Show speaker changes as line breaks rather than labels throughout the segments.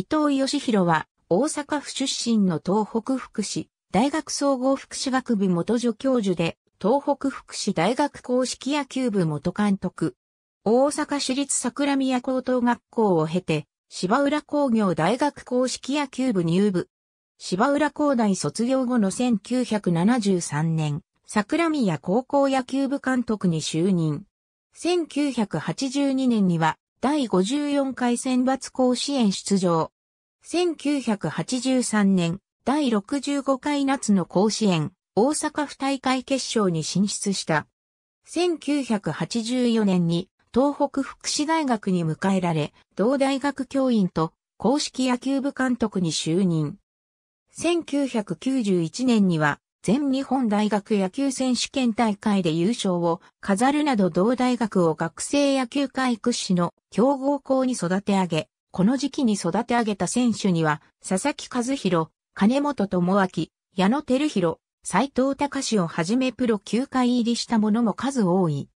伊藤義弘は、大阪府出身の東北福祉、大学総合福祉学部元助教授で、東北福祉大学公式野球部元監督。大阪市立桜宮高等学校を経て、芝浦工業大学公式野球部入部。芝浦工大卒業後の1973年、桜宮高校野球部監督に就任。1982年には第54回選抜甲子園出場。1983年、第65回夏の甲子園、大阪府大会決勝に進出した。1984年に東北福祉大学に迎えられ、同大学教員と公式野球部監督に就任。1991年には全日本大学野球選手権大会で優勝を飾るなど同大学を学生野球界屈指の強豪校に育て上げ、この時期に育て上げた選手には、佐々木和弘、金本智明、矢野照弘、斎藤隆をはじめプロ球界入りしたものも数多い。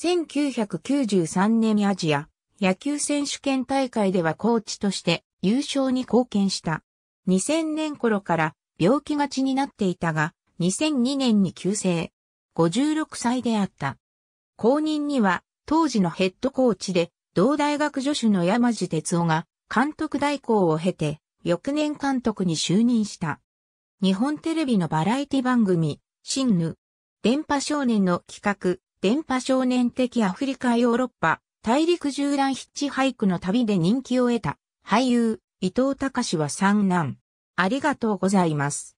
1993年アジア野球選手権大会ではコーチとして優勝に貢献した。2000年頃から病気がちになっていたが、2002年に急成。56歳であった。後任には、当時のヘッドコーチで、同大学助手の山地哲夫が、監督代行を経て、翌年監督に就任した。日本テレビのバラエティ番組、新ヌ。電波少年の企画、電波少年的アフリカヨーロッパ、大陸縦断ヒッチハイクの旅で人気を得た、俳優、伊藤隆は三男。ありがとうございます。